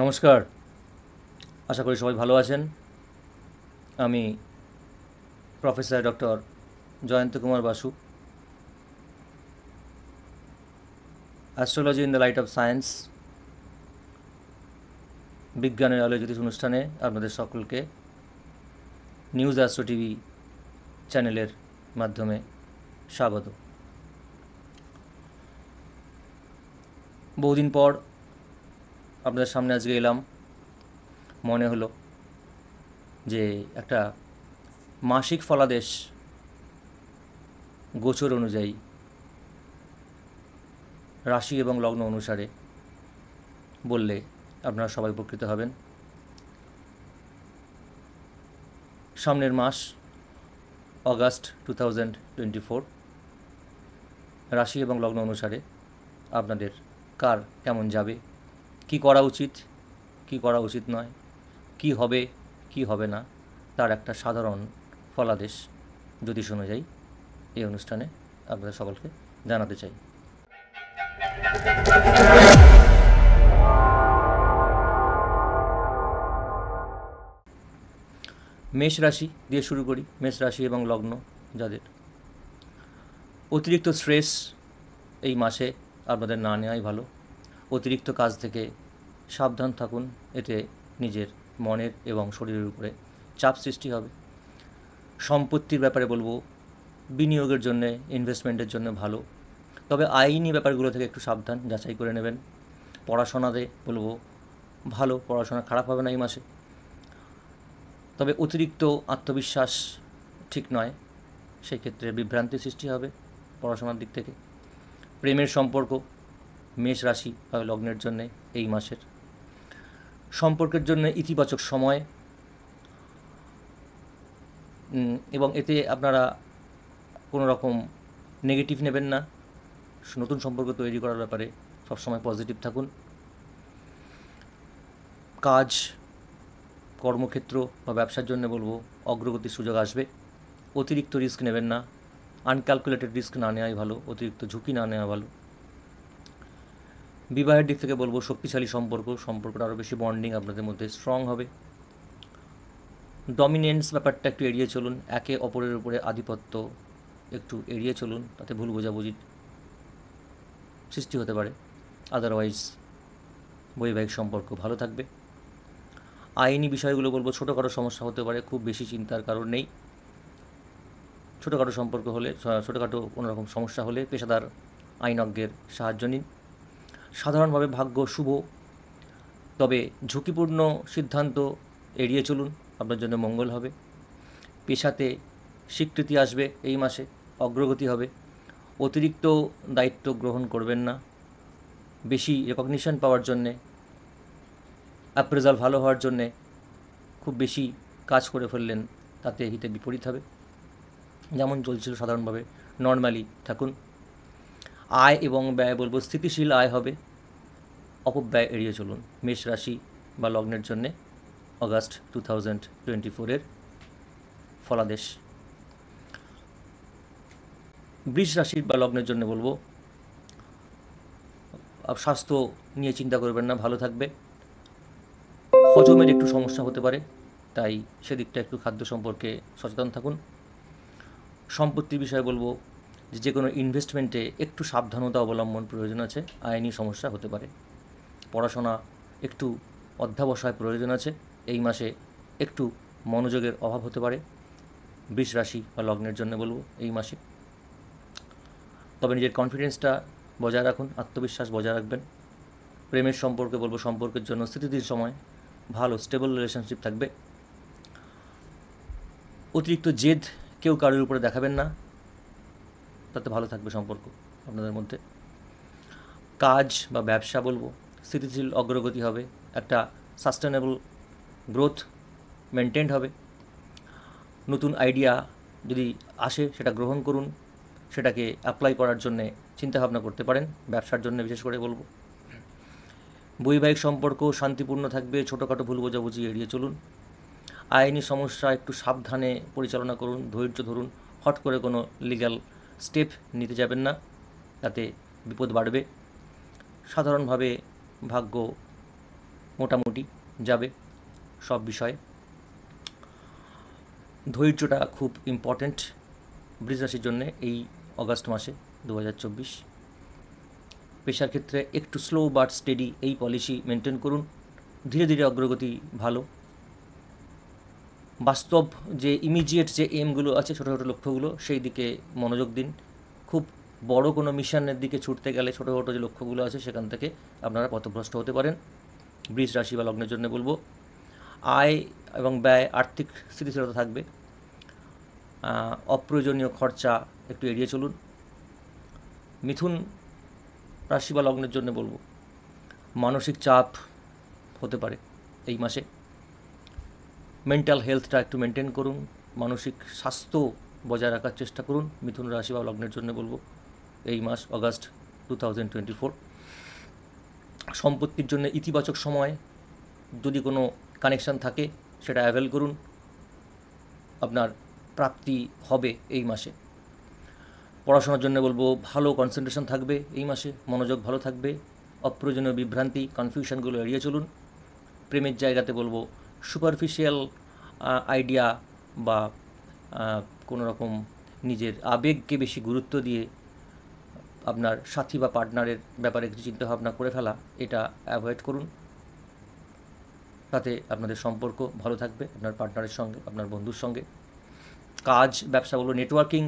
নমস্কার আশা করি সবাই ভালো আছেন আমি professor doctor Jayanta Kumar Basu astrology in the light of science বিজ্ঞানের আলোয় জ্যোতিষ অনুষ্ঠানে আপনাদের সকলকে নিউজ অ্যাস্ট্রো টিভি চ্যানেলের মাধ্যমে স্বাগত বহুদিন পর আপনাদের সামনে আজকে এলাম মনে হলো যে একটা মাসিক ফলাদেশ গোচর অনুযায়ী রাশি এবং লগ্ন অনুসারে বললে আপনারা সবাই উপকৃত হবেন সামনের মাস August two thousand twenty four রাশি এবং লগ্ন অনুসারে আপনাদের কার কেমন যাবে কি করা উচিত কি করা উচিত নয় কি হবে কি হবে না তার একটা সাধারণ ফলাদেশ যদি শোনা যায় এই অনুষ্ঠানে আপনাদের সকলকে জানাতে চাই মেষ রাশি দিয়ে শুরু করি মেষ রাশি এবং লগ্ন যাদের অতিরিক্ত স্ট্রেস এই মাসে আপনাদের না নেওয়াই ভালো অতিরিক্ত কাজ থেকে সাবধান থাকুন এতে নিজের মনের এবং শরীরের উপরে চাপ সৃষ্টি হবে সম্পত্তির ব্যাপারে বলবো বিনিয়োগের জন্যে ইনভেস্টমেন্টের জন্য ভালো তবে আইনি ব্যাপারগুলো থেকে একটু সাবধান যাচাই করে নেবেন পড়াশোনাতে বলবো ভালো পড়াশোনা খারাপ হবে না এই মাসে তবে অতিরিক্ত আত্মবিশ্বাস ঠিক নয় সেই ক্ষেত্রে বিভ্রান্তি সৃষ্টি হবে পড়াশোনার দিক থেকে প্রেমের সম্পর্ক মেষ রাশি বা লগ্নের জন্যে এই মাসের সম্পর্কের জন্য ইতিবাচক সময় এবং এতে আপনারা কোনো রকম নেগেটিভ নেবেন না নতুন সম্পর্ক তৈরি করার ব্যাপারে সবসময় পজিটিভ থাকুন কাজ কর্মক্ষেত্র বা ব্যবসার জন্য বলবো অগ্রগতির সুযোগ আসবে অতিরিক্ত রিস্ক নেবেন না আনক্যালকুলেটেড রিস্ক না নেওয়াই ভালো অতিরিক্ত ঝুঁকি না নেওয়া ভালো বিবাহের দিক থেকে বলবো শক্তিশালী সম্পর্ক সম্পর্কটা আরও বেশি বন্ডিং আপনাদের মধ্যে স্ট্রং হবে ডমিনেন্স ব্যাপারটা একটু এড়িয়ে চলুন একে অপরের উপরে আধিপত্য একটু এড়িয়ে চলুন তাতে ভুল বোঝাবুঝি সৃষ্টি হতে পারে আদারওয়াইজ বৈবাহিক সম্পর্ক ভালো থাকবে আইনি বিষয়গুলো বলবো ছোটোখাটো সমস্যা হতে পারে খুব বেশি চিন্তার কারণ নেই ছোটোখাটো সম্পর্ক হলে ছোটোখাটো কোনোরকম সমস্যা হলে পেশাদার আইনজ্ঞের সাহায্য নিন সাধারণভাবে ভাগ্য শুভ তবে ঝুঁকিপূর্ণ সিদ্ধান্ত এড়িয়ে চলুন আপনার জন্য মঙ্গল হবে পেশাতে স্বীকৃতি আসবে এই মাসে অগ্রগতি হবে অতিরিক্ত দায়িত্ব গ্রহণ করবেন না বেশি রেকগনিশন পাওয়ার জন্যে অ্যাপ্রেজাল ভালো হওয়ার জন্যে খুব বেশি কাজ করে ফেললেন তাতে হিতে বিপরীত হবে যেমন চলছিল সাধারণভাবে নর্মালি থাকুন আয় এবং ব্যয় বলবো স্থিতিশীল আয় হবে অপব্যয় এড়িয়ে চলুন মেষ রাশি বা লগ্নের জন্যে অগাস্ট টু থাউজেন্ড টোয়েন্টি ফোরের ফলাদেশ বৃষ রাশি বা লগ্নের জন্য বলবো স্বাস্থ্য নিয়ে চিন্তা করবেন না ভালো থাকবে হজমের একটু সমস্যা হতে পারে তাই সেদিকটা একটু খাদ্য সম্পর্কে সচেতন থাকুন সম্পত্তির বিষয়ে বলবো যে যে কোনো ইনভেস্টমেন্টে একটু সাবধানতা অবলম্বন প্রয়োজন আছে আইনি সমস্যা হতে পারে পড়াশোনা একটু অধ্যাবসায় প্রয়োজন আছে এই মাসে একটু মনোযোগের অভাব হতে পারে বিষ রাশি বা লগ্নের জন্য বলবো এই মাসে তবে নিজের কনফিডেন্সটা বজায় রাখুন আত্মবিশ্বাস বজায় রাখবেন প্রেমের সম্পর্কে বলবো সম্পর্কের জন্য স্থিতিশীল সময় ভালো স্টেবল রিলেশনশিপ থাকবে অতিরিক্ত জেদ কেউ কারোর উপরে দেখাবেন না তাতে ভালো থাকবে সম্পর্ক আপনাদের মধ্যে কাজ বা ব্যবসা বলবো স্থিতিশীল অগ্রগতি হবে একটা সাস্টেনেবল গ্রোথ মেনটেন হবে নতুন আইডিয়া যদি আসে সেটা গ্রহণ করুন সেটাকে অ্যাপ্লাই করার জন্যে চিন্তাভাবনা করতে পারেন ব্যবসার জন্য বিশেষ করে বলবো বৈবাহিক সম্পর্ক শান্তিপূর্ণ থাকবে ছোটোখাটো ভুল বোঝাবুঝি এড়িয়ে চলুন আইনি সমস্যা একটু সাবধানে পরিচালনা করুন ধৈর্য ধরুন হট করে কোনো লিগ্যাল স্টেপ নিতে যাবেন না তাতে বিপদ বাড়বে সাধারণভাবে ভাগ্য মোটামুটি যাবে সব বিষয়ে ধৈর্যটা খুব ইম্পর্টেন্ট বৃষ রাশির জন্য এই অগাস্ট মাসে দু পেশার ক্ষেত্রে একটু স্লো বাট স্টেডি এই পলিসি মেনটেন করুন ধীরে ধীরে অগ্রগতি ভালো বাস্তব যে ইমিডিয়েট যে এমগুলো আছে ছোটো ছোটো লক্ষ্যগুলো সেই দিকে মনোযোগ দিন খুব বড় কোনো মিশনের দিকে ছুটতে গেলে ছোটো ছোটো যে লক্ষ্যগুলো আছে সেখান থেকে আপনারা পথভ্রষ্ট হতে পারেন বৃষ রাশি বা লগ্নের জন্য বলবো আয় এবং ব্যয় আর্থিক স্থিতিশীলতা থাকবে অপ্রয়োজনীয় খরচা একটু এড়িয়ে চলুন মিথুন রাশি বা লগ্নের জন্য বলবো মানসিক চাপ হতে পারে এই মাসে মেন্টাল হেলথটা একটু মেনটেন করুন মানসিক স্বাস্থ্য বজায় রাখার চেষ্টা করুন মিথুন রাশি বা লগ্নের জন্য বলবো এই মাস August two thousand twenty four সম্পত্তির জন্য ইতিবাচক সময় যদি কোনো কানেকশান থাকে সেটা অ্যাভেল করুন আপনার প্রাপ্তি হবে এই মাসে পড়াশোনার জন্য বলবো ভালো কনসেন্ট্রেশন থাকবে এই মাসে মনোযোগ ভালো থাকবে অপ্রয়োজনীয় বিভ্রান্তি কনফিউশনগুলো এড়িয়ে চলুন প্রেমের জায়গাতে বলবো সুপারফিশিয়াল আইডিয়া বা কোনো রকম নিজের আবেগকে বেশি গুরুত্ব দিয়ে আপনার সাথী বা পার্টনারের ব্যাপারে কিছু চিন্তাভাবনা করে ফেলা এটা অ্যাভয়েড করুন তাতে আপনাদের সম্পর্ক ভালো থাকবে আপনার পার্টনারের সঙ্গে আপনার বন্ধুর সঙ্গে কাজ ব্যবসা বলবো নেটওয়ার্কিং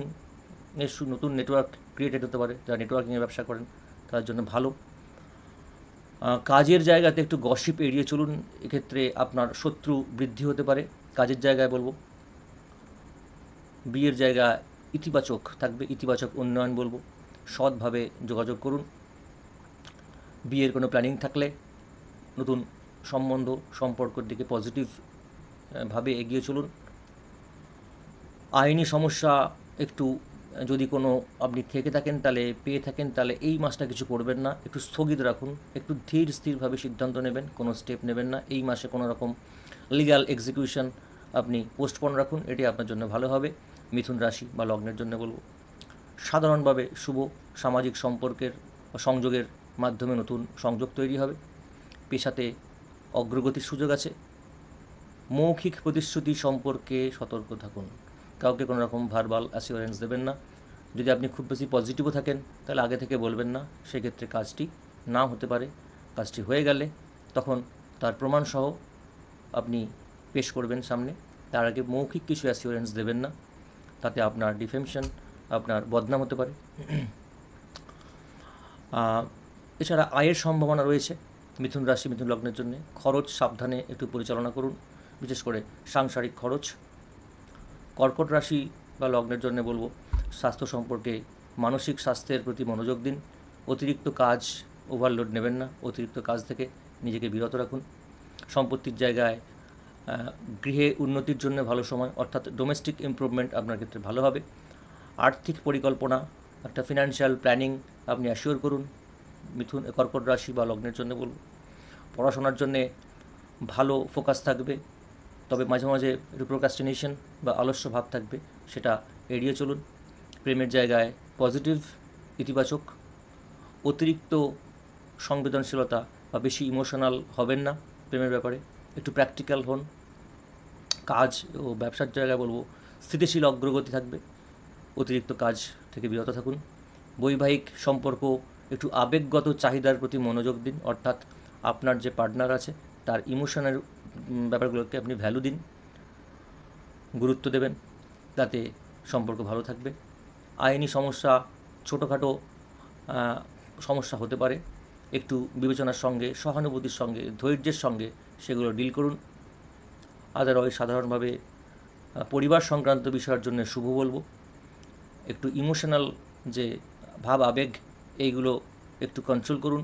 এর নতুন নেটওয়ার্ক ক্রিয়েটেড হতে পারে যারা নেটওয়ার্কিংয়ের ব্যবসা করেন তার জন্য ভালো কাজের জায়গাতে একটু গসিপ এড়িয়ে চলুন এক্ষেত্রে আপনার শত্রু বৃদ্ধি হতে পারে কাজের জায়গায় বলবো বিয়ের জায়গা ইতিবাচক থাকবে ইতিবাচক উন্নয়ন বলবো সৎভাবে যোগাযোগ করুন বিয়ের কোনো প্ল্যানিং থাকলে নতুন সম্বন্ধ সম্পর্কের দিকে ভাবে এগিয়ে চলুন আইনি সমস্যা একটু যদি কোনো আপনি থেকে থাকেন তাহলে পেয়ে থাকেন তাহলে এই মাসটা কিছু করবেন না একটু স্থগিত রাখুন একটু ধীর স্থিরভাবে সিদ্ধান্ত নেবেন কোনো স্টেপ নেবেন না এই মাসে কোনো রকম লিগাল এক্সিকিউশন আপনি পোস্টপন রাখুন এটি আপনার জন্য ভালো হবে মিথুন রাশি বা লগ্নের জন্য বলব সাধারণভাবে শুভ সামাজিক সম্পর্কের সংযোগের মাধ্যমে নতুন সংযোগ তৈরি হবে পেশাতে অগ্রগতির সুযোগ আছে মৌখিক প্রতিশ্রুতি সম্পর্কে সতর্ক থাকুন কাউকে কোনো রকম ভার্বাল অ্যাসিওরেন্স দেবেন না যদি আপনি খুব বেশি পজিটিভও থাকেন তাহলে আগে থেকে বলবেন না সেক্ষেত্রে কাজটি না হতে পারে কাজটি হয়ে গেলে তখন তার প্রমাণসহ আপনি পেশ করবেন সামনে তার আগে মৌখিক কিছু অ্যাসিওরেন্স দেবেন না তাতে আপনার ডিফেমশন আপনার বদনাম হতে পারে এছাড়া আয়ের সম্ভাবনা রয়েছে মিথুন রাশি মিথুন লগ্নের জন্য খরচ সাবধানে একটু পরিচালনা করুন বিশেষ করে সাংসারিক খরচ কর্কট রাশি বা লগ্নের জন্য বলবো স্বাস্থ্য সম্পর্কে মানসিক স্বাস্থ্যের প্রতি মনোযোগ দিন অতিরিক্ত কাজ ওভারলোড নেবেন না অতিরিক্ত কাজ থেকে নিজেকে বিরত রাখুন সম্পত্তির জায়গায় গৃহে উন্নতির জন্য ভালো সময় অর্থাৎ ডোমেস্টিক ইম্প্রুভমেন্ট আপনার ক্ষেত্রে ভালো হবে আর্থিক পরিকল্পনা একটা ফিনান্সিয়াল প্ল্যানিং আপনি অ্যাসিওর করুন মিথুন কর্কট রাশি বা লগ্নের জন্য বলব পড়াশোনার জন্যে ভালো ফোকাস থাকবে তবে মাঝে মাঝে রিপ্রোকাস্টিনেশন বা আলস্য ভাব থাকবে সেটা এড়িয়ে চলুন প্রেমের জায়গায় পজিটিভ ইতিবাচক অতিরিক্ত সংবেদনশীলতা বা বেশি ইমোশনাল হবেন না প্রেমের ব্যাপারে একটু প্র্যাকটিক্যাল হন কাজ ও ব্যবসার জায়গায় বলবো স্থিতিশীল অগ্রগতি থাকবে অতিরিক্ত কাজ থেকে বিরত থাকুন বৈবাহিক সম্পর্ক একটু আবেগগত চাহিদার প্রতি মনোযোগ দিন অর্থাৎ আপনার যে পার্টনার আছে তার ইমোশনের ব্যাপারগুলোকে আপনি ভ্যালু দিন গুরুত্ব দেবেন তাতে সম্পর্ক ভালো থাকবে আইনি সমস্যা ছোটোখাটো সমস্যা হতে পারে একটু বিবেচনার সঙ্গে সহানুভূতির সঙ্গে ধৈর্যের সঙ্গে সেগুলো ডিল করুন আদারওয়াইজ সাধারণভাবে পরিবার সংক্রান্ত বিষয়ের জন্য শুভ বলবো একটু ইমোশনাল যে ভাব আবেগ এইগুলো একটু কন্ট্রোল করুন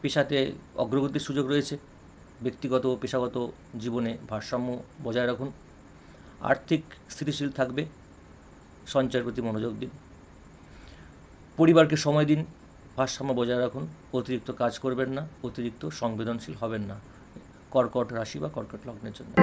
পেশাতে অগ্রগতির সুযোগ রয়েছে ব্যক্তিগত ও পেশাগত জীবনে ভারসাম্য বজায় রাখুন আর্থিক স্থিতিশীল থাকবে সঞ্চয়ের প্রতি মনোযোগ দিন পরিবারকে সময় দিন ভারসাম্য বজায় রাখুন অতিরিক্ত কাজ করবেন না অতিরিক্ত সংবেদনশীল হবেন না কর্কট রাশি বা কর্কট লগ্নের জন্য